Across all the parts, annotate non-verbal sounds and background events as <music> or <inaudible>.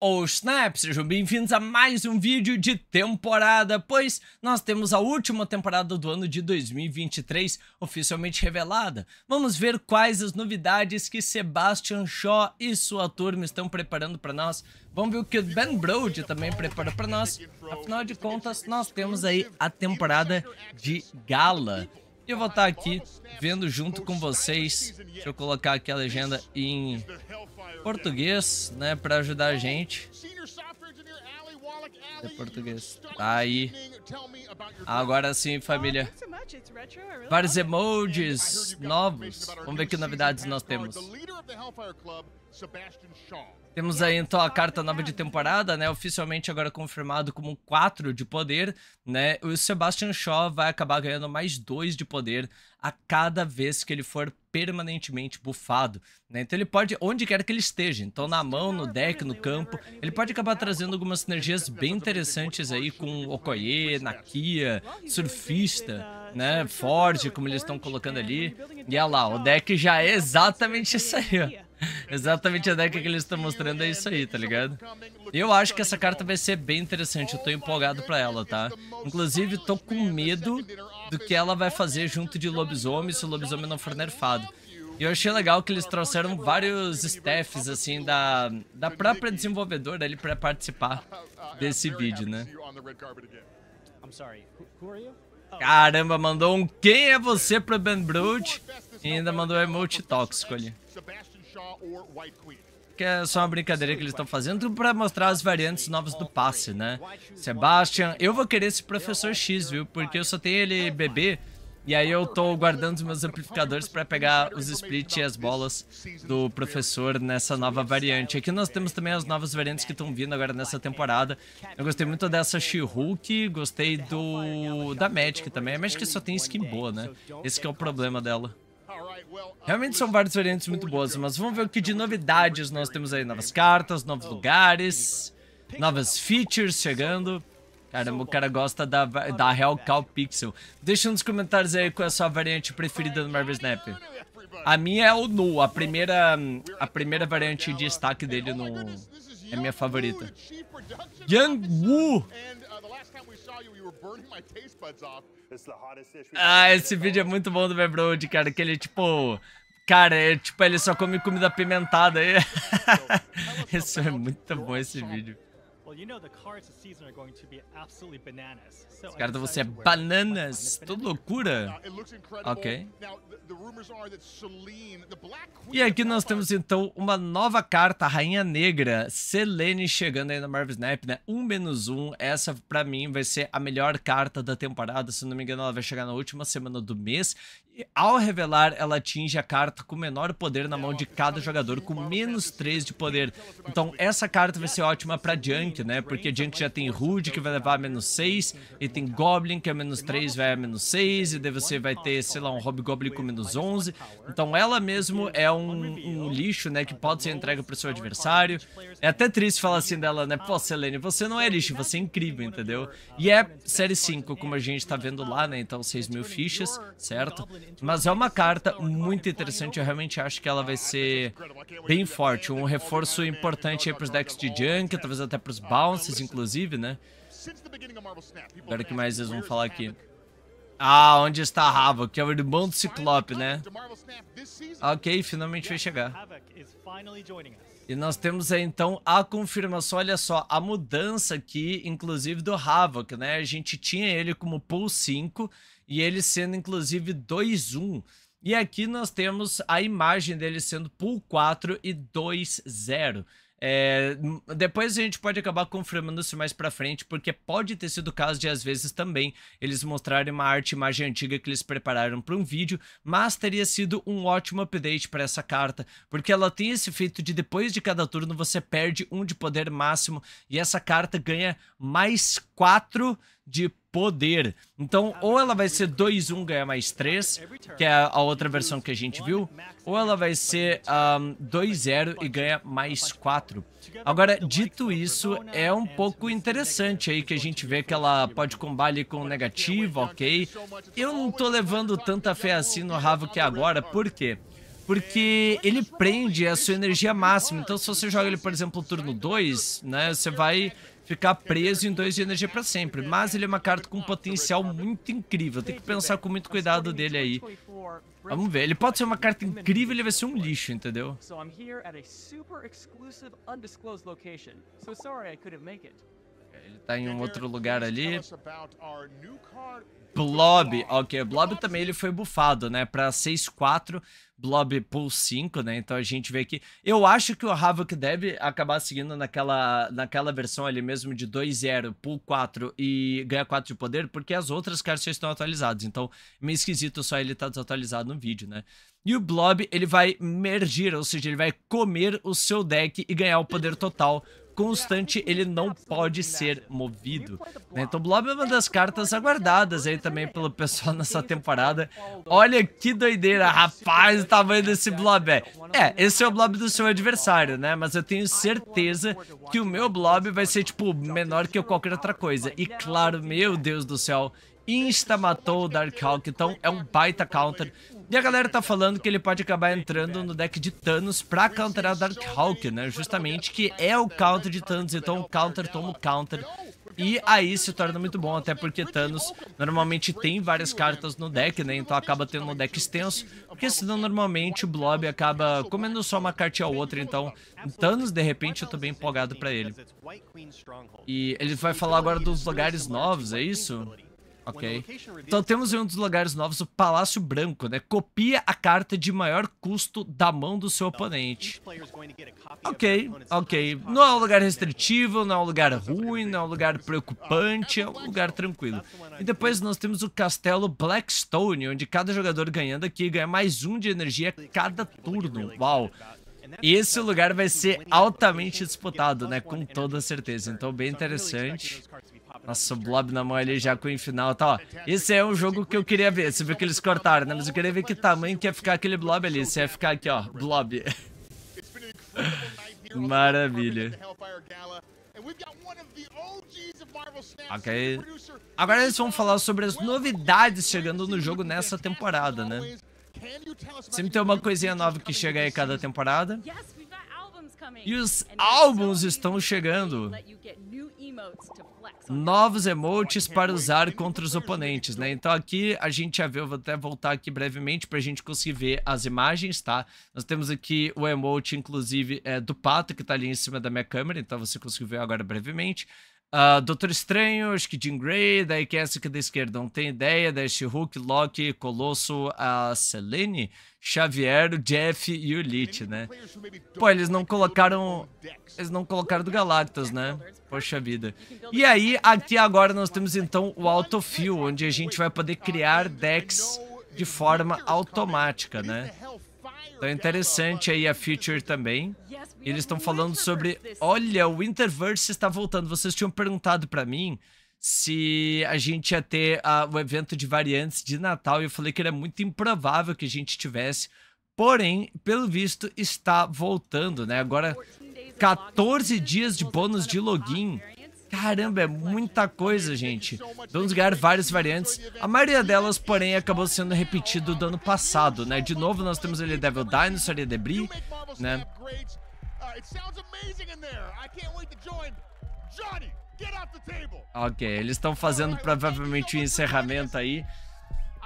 Os Snap, sejam bem-vindos a mais um vídeo de temporada, pois nós temos a última temporada do ano de 2023 oficialmente revelada. Vamos ver quais as novidades que Sebastian Shaw e sua turma estão preparando para nós. Vamos ver o que Ben Brode também prepara para nós. Afinal de contas, nós temos aí a temporada de gala. E eu vou estar aqui vendo junto com vocês. Deixa eu colocar aqui a legenda em português, né, para ajudar a gente. É português. Tá aí. Agora sim, família. Vários emojis novos. Vamos ver que novidades nós temos. Sebastian Shaw. Temos aí então a carta nova de temporada, né? Oficialmente agora confirmado como 4 de poder, né? O Sebastian Shaw vai acabar ganhando mais 2 de poder a cada vez que ele for permanentemente bufado, né? Então ele pode, onde quer que ele esteja, então na mão, no deck, no campo, ele pode acabar trazendo algumas sinergias bem interessantes aí com Okoye, Nakia, Surfista, né? Forge, como eles estão colocando ali. E olha lá, o deck já é exatamente isso aí, ó. <laughs> Exatamente a deck que eles estão mostrando é isso aí, tá ligado? Eu acho que essa carta vai ser bem interessante, eu tô empolgado pra ela, tá? Inclusive, tô com medo do que ela vai fazer junto de lobisomem se o lobisomem não for nerfado. E eu achei legal que eles trouxeram vários staffs, assim, da, da própria desenvolvedora ali pra participar desse vídeo, né? Oh. Caramba, mandou um quem é você pro Ben Brute e ainda mandou um emote tóxico ali que é só uma brincadeira que eles estão fazendo para mostrar as variantes novas do passe, né? Sebastian, eu vou querer esse Professor X, viu? Porque eu só tenho ele bebê e aí eu tô guardando os meus amplificadores para pegar os splits e as bolas do professor nessa nova variante. Aqui nós temos também as novas variantes que estão vindo agora nessa temporada. Eu gostei muito dessa She-Hulk, gostei do da Magic também. A Magic só tem skin boa, né? Esse é o problema dela. Realmente são várias variantes muito boas, mas vamos ver o que de novidades nós temos aí. Novas cartas, novos oh. lugares, novas features chegando. Caramba, o cara gosta da, da Real Cal Pixel. Deixa nos comentários aí qual é a sua variante preferida do Marvel Snap. A minha é o Nu, a primeira, a primeira variante de destaque dele no, é minha favorita. Yang Wu ah, esse vídeo é muito bom do Bebroad, cara, que ele, tipo... Cara, é, tipo, ele só come comida pimentada aí. <laughs> Isso é muito bom esse vídeo. Os caras vão ser bananas, tá assim, é tudo loucura. Ok. E aqui nós temos então uma nova carta, a Rainha Negra, Selene chegando aí na Marvel Snap, né? Um menos um, essa pra mim vai ser a melhor carta da temporada, se não me engano ela vai chegar na última semana do mês ao revelar, ela atinge a carta com menor poder na mão de cada jogador, com menos 3 de poder. Então essa carta vai ser ótima pra Junk, né? Porque Junk já tem Rude, que vai levar a menos 6, e tem Goblin, que é menos 3, vai a menos 6, e daí você vai ter, sei lá, um Hobgoblin com menos 11. Então ela mesmo é um, um lixo, né? Que pode ser entregue pro seu adversário. É até triste falar assim dela, né? Pô, Selene, você não é lixo, você é incrível, entendeu? E é série 5, como a gente tá vendo lá, né? Então 6 mil fichas, certo? Mas é uma carta é muito interessante, eu realmente acho que ela é vai ser é bem forte. Um reforço importante aí pros decks de Junk, talvez até pros ah, Bounces, inclusive, né? Espero que mais eles vão falar aqui. Ah, onde está Havoc, que é o irmão do Ciclope, né? Ah, ok, finalmente vai chegar. E nós temos aí, então, a confirmação, olha só, a mudança aqui, inclusive, do Havoc, né? A gente tinha ele como Pool 5, e ele sendo inclusive 2-1. E aqui nós temos a imagem dele sendo pull 4 e 2-0. É, depois a gente pode acabar confirmando isso mais pra frente, porque pode ter sido o caso de, às vezes, também eles mostrarem uma arte imagem antiga que eles prepararam para um vídeo, mas teria sido um ótimo update para essa carta, porque ela tem esse efeito de depois de cada turno você perde um de poder máximo e essa carta ganha mais 4 de poder. Então, ou ela vai ser 2-1 ganhar mais 3, que é a outra versão que a gente viu, ou ela vai ser um, 2-0 e ganha mais 4. Agora, dito isso, é um pouco interessante aí que a gente vê que ela pode combar ali com negativo, ok? Eu não tô levando tanta fé assim no Ravo que agora, por quê? porque ele prende a sua energia máxima. Então, se você joga ele, por exemplo, turno 2, né, você vai ficar preso em dois de energia para sempre. Mas ele é uma carta com um potencial muito incrível. Tem que pensar com muito cuidado dele aí. Vamos ver. Ele pode ser uma carta incrível, ele vai ser um lixo, entendeu? Ele tá em um outro lugar ali. Blob, ok, o Blob também ele foi bufado, né, pra 6-4, Blob pull 5, né, então a gente vê aqui, eu acho que o Havoc deve acabar seguindo naquela, naquela versão ali mesmo de 2-0, pull 4 e ganha 4 de poder, porque as outras cartas já estão atualizadas, então meio esquisito só ele tá desatualizado no vídeo, né. E o Blob, ele vai mergir, ou seja, ele vai comer o seu deck e ganhar o poder total constante, ele não pode ser movido. Né? Então Blob é uma das cartas aguardadas aí também pelo pessoal nessa temporada. Olha que doideira, rapaz, o tamanho desse Blob é. É, esse é o Blob do seu adversário, né? Mas eu tenho certeza que o meu Blob vai ser, tipo, menor que qualquer outra coisa. E claro, meu Deus do céu, insta matou o Hawk, então é um baita counter. E a galera tá falando que ele pode acabar entrando no deck de Thanos pra counterar Hulk, né? Justamente que é o counter de Thanos, então o counter toma o counter. E aí se torna muito bom, até porque Thanos normalmente tem várias cartas no deck, né? Então acaba tendo um deck extenso, porque senão normalmente o Blob acaba comendo só uma carta ou outra. Então Thanos, de repente, eu tô bem empolgado pra ele. E ele vai falar agora dos lugares novos, é isso? Ok. Então temos em um dos lugares novos o Palácio Branco, né? Copia a carta de maior custo da mão do seu então, oponente. Ok, ok. Não é um lugar restritivo, não é um lugar ruim, não é um lugar preocupante, é um lugar tranquilo. E depois nós temos o Castelo Blackstone, onde cada jogador ganhando aqui ganha mais um de energia cada turno. Uau! Esse lugar vai ser altamente disputado, né? Com toda certeza. Então, bem interessante. Nossa, o Blob na mão ali já com o final, tá, ó. Esse é um jogo que eu queria ver. Você viu que eles cortaram, né? Mas eu queria ver que tamanho que ia ficar aquele Blob ali. Se ia ficar aqui, ó, Blob. <laughs> Maravilha. Ok. Agora eles vão falar sobre as novidades chegando no jogo nessa temporada, né? Sempre tem uma coisinha nova que chega aí cada temporada. E os álbuns estão chegando novos emotes para usar contra os oponentes, né? Então aqui a gente já viu, vou até voltar aqui brevemente para a gente conseguir ver as imagens, tá? Nós temos aqui o emote, inclusive, é, do pato que está ali em cima da minha câmera, então você conseguiu ver agora brevemente. Uh, Doutor Estranho, acho que Grey, daí Kessica é essa aqui da esquerda? Não tem ideia, daí She-Hulk, Loki, Colosso, a Selene, Xavier, o Jeff e o Elite, né? Pô, eles não colocaram... Eles não colocaram do Galactus, né? Poxa vida. E aí, aqui agora nós temos então o Autofill, onde a gente vai poder criar decks de forma automática, né? Então é interessante aí a Future também. Eles estão falando sobre... Olha, o interverse está voltando. Vocês tinham perguntado para mim se a gente ia ter o evento de variantes de Natal. E eu falei que era muito improvável que a gente tivesse. Porém, pelo visto, está voltando, né? Agora, 14 dias de bônus de login Caramba, é muita é coisa, gente. Vamos ganhar várias variantes. A maioria delas, porém, acabou sendo repetido do ano passado, né? De novo, nós temos ali Devil Dinosaur e Debris, né? Uh, ok, eles estão fazendo provavelmente o um encerramento aí.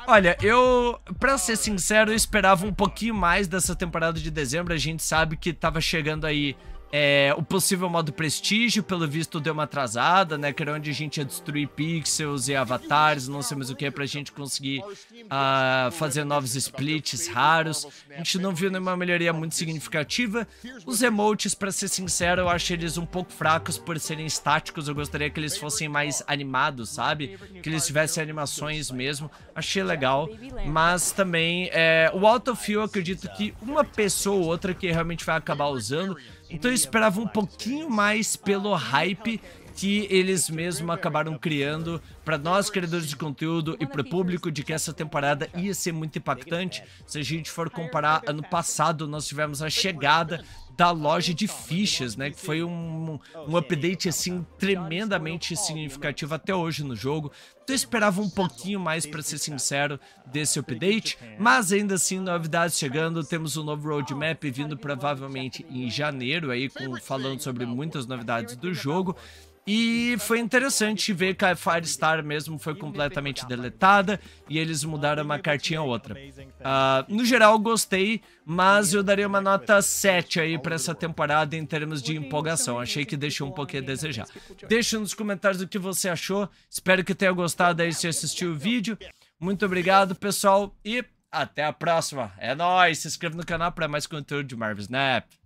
Olha, eu, pra ser sincero, eu esperava um pouquinho mais dessa temporada de dezembro. A gente sabe que tava chegando aí é, o possível modo prestígio, pelo visto, deu uma atrasada, né? Que era onde a gente ia destruir pixels e avatares, não sei mais o que, pra gente conseguir uh, fazer novos splits raros. A gente não viu nenhuma melhoria muito significativa. Os emotes, pra ser sincero, eu acho eles um pouco fracos por serem estáticos. Eu gostaria que eles fossem mais animados, sabe? Que eles tivessem animações mesmo. Achei legal. Mas também, é, o autofill, eu acredito que uma pessoa ou outra que realmente vai acabar usando. Então eu esperava um pouquinho mais pelo hype que eles mesmos acabaram criando para nós, criadores de conteúdo e para o público, de que essa temporada ia ser muito impactante. Se a gente for comparar, ano passado nós tivemos a chegada da loja de fichas, né? Que foi um, um update assim tremendamente significativo até hoje no jogo. Então, eu esperava um pouquinho mais, para ser sincero, desse update, mas ainda assim, novidades chegando. Temos um novo roadmap vindo provavelmente em janeiro, aí com, falando sobre muitas novidades do jogo. E foi interessante ver que a Firestar mesmo foi completamente deletada e eles mudaram uma cartinha a outra. Uh, no geral, gostei, mas eu daria uma nota 7 aí para essa temporada em termos de empolgação. Achei que deixou um pouquinho a desejar. Deixa nos comentários o que você achou. Espero que tenha gostado aí se assistiu o vídeo. Muito obrigado, pessoal, e até a próxima. É nóis! Se inscreva no canal para mais conteúdo de Marvel Snap.